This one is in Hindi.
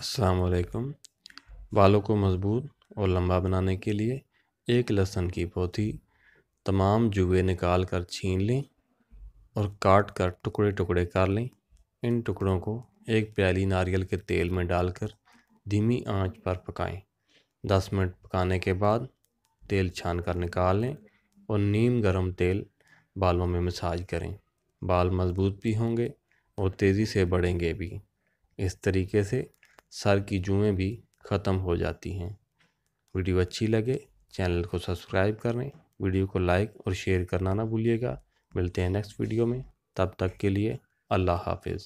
असलकम बालों को मज़बूत और लंबा बनाने के लिए एक लहसन की पोथी तमाम जुए निकाल कर छीन लें और काट कर टुकड़े टुकड़े कर लें इन टुकड़ों को एक प्याली नारियल के तेल में डालकर धीमी आंच पर पकाएं। दस मिनट पकाने के बाद तेल छान कर निकाल लें और नीम गर्म तेल बालों में मसाज करें बाल मज़बूत भी होंगे और तेज़ी से बढ़ेंगे भी इस तरीके से सर की जुएँ भी ख़त्म हो जाती हैं वीडियो अच्छी लगे चैनल को सब्सक्राइब करें वीडियो को लाइक और शेयर करना ना भूलिएगा मिलते हैं नेक्स्ट वीडियो में तब तक के लिए अल्लाह हाफिज़